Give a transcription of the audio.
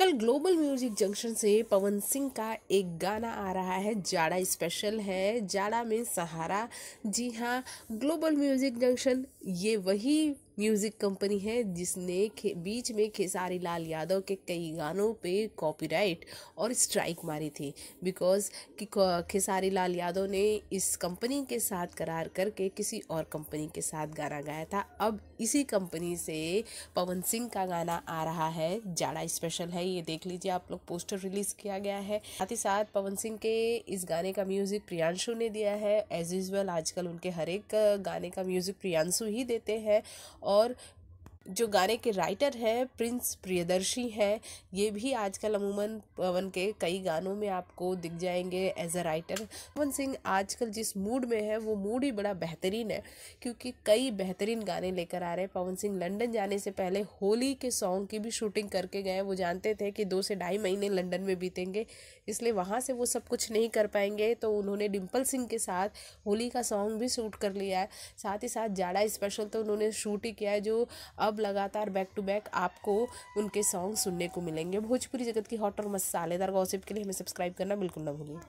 कल global music junction से पवन सिंह का एक गाना आ रहा है जाड़ा स्पेशल है जाड़ा में सहारा जी हाँ ग्लोबल म्यूजिक जंक्शन ये वही म्यूज़िक कंपनी है जिसने बीच में खेसारी लाल यादव के कई गानों पे कॉपीराइट और स्ट्राइक मारी थी बिकॉज कि खेसारी लाल यादव ने इस कंपनी के साथ करार करके किसी और कंपनी के साथ गाना गाया था अब इसी कंपनी से पवन सिंह का गाना आ रहा है जाड़ा स्पेशल है ये देख लीजिए आप लोग पोस्टर रिलीज़ किया गया है साथ ही साथ पवन सिंह के इस गाने का म्यूज़िक प्रियांशु ने दिया है एज यूजल आजकल उनके हर एक गाने का म्यूज़िक प्रियांशु ही देते हैं और जो गाने के राइटर हैं प्रिंस प्रियदर्शी हैं ये भी आजकल अमूमन पवन के कई गानों में आपको दिख जाएंगे as a writer Pawan Singh आजकल जिस मूड में है वो मूड ही बड़ा बेहतरीन है क्योंकि कई बेहतरीन गाने लेकर आ रहे हैं पवन सिंह लंदन जाने से पहले होली के सॉन्ग की भी शूटिंग करके गए वो जानते थे कि दो से ढाई महीने लंदन में बीतेंगे इसलिए वहाँ से वो सब कुछ नहीं कर पाएंगे तो उन्होंने डिम्पल सिंह के साथ होली का सॉन्ग भी शूट कर लिया है साथ ही साथ जाड़ा स्पेशल तो उन्होंने शूट ही किया है जो अब अब लगातार बैक टू बैक आपको उनके सॉन्ग सुनने को मिलेंगे भोजपुरी जगत की हॉट और मसालेदार गॉसिप के लिए हमें सब्सक्राइब करना बिल्कुल ना भूलिए